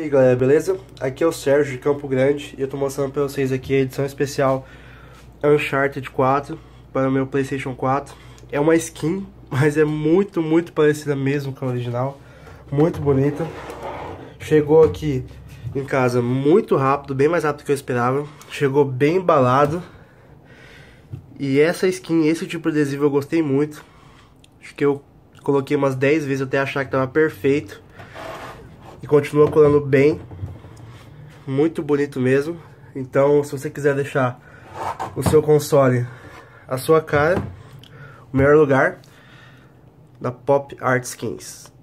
E aí galera, beleza? Aqui é o Sérgio de Campo Grande e eu tô mostrando pra vocês aqui a edição especial Uncharted 4 para o meu Playstation 4 É uma skin, mas é muito, muito parecida mesmo com a original Muito bonita Chegou aqui em casa muito rápido, bem mais rápido do que eu esperava Chegou bem embalado E essa skin, esse tipo de adesivo eu gostei muito Acho que eu coloquei umas 10 vezes até achar que tava perfeito e continua colando bem. Muito bonito mesmo. Então, se você quiser deixar o seu console a sua cara, o melhor lugar da Pop Art Skins.